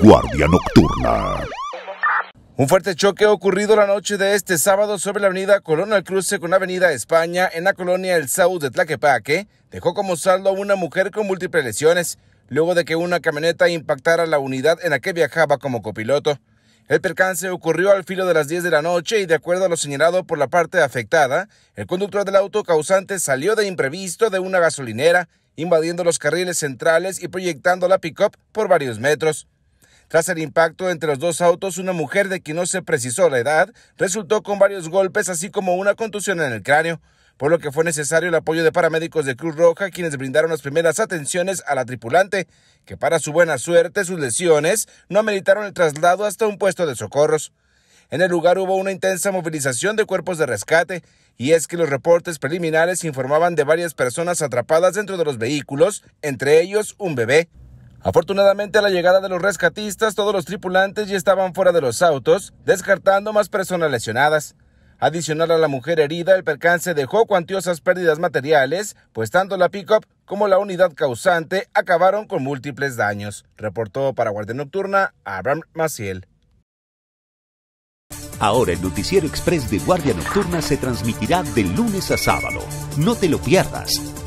Guardia Nocturna. Un fuerte choque ha ocurrido la noche de este sábado sobre la avenida Colón al cruce con la avenida España en la colonia El Saúl de Tlaquepaque. Dejó como saldo a una mujer con múltiples lesiones luego de que una camioneta impactara la unidad en la que viajaba como copiloto. El percance ocurrió al filo de las 10 de la noche y de acuerdo a lo señalado por la parte afectada, el conductor del auto causante salió de imprevisto de una gasolinera, invadiendo los carriles centrales y proyectando la pick-up por varios metros. Tras el impacto entre los dos autos, una mujer de quien no se precisó la edad resultó con varios golpes, así como una contusión en el cráneo, por lo que fue necesario el apoyo de paramédicos de Cruz Roja, quienes brindaron las primeras atenciones a la tripulante, que para su buena suerte sus lesiones no ameritaron el traslado hasta un puesto de socorros. En el lugar hubo una intensa movilización de cuerpos de rescate, y es que los reportes preliminares informaban de varias personas atrapadas dentro de los vehículos, entre ellos un bebé. Afortunadamente a la llegada de los rescatistas todos los tripulantes ya estaban fuera de los autos, descartando más personas lesionadas. Adicional a la mujer herida, el percance dejó cuantiosas pérdidas materiales, pues tanto la pickup como la unidad causante acabaron con múltiples daños, reportó para Guardia Nocturna Abraham Maciel. Ahora el noticiero express de Guardia Nocturna se transmitirá de lunes a sábado. No te lo pierdas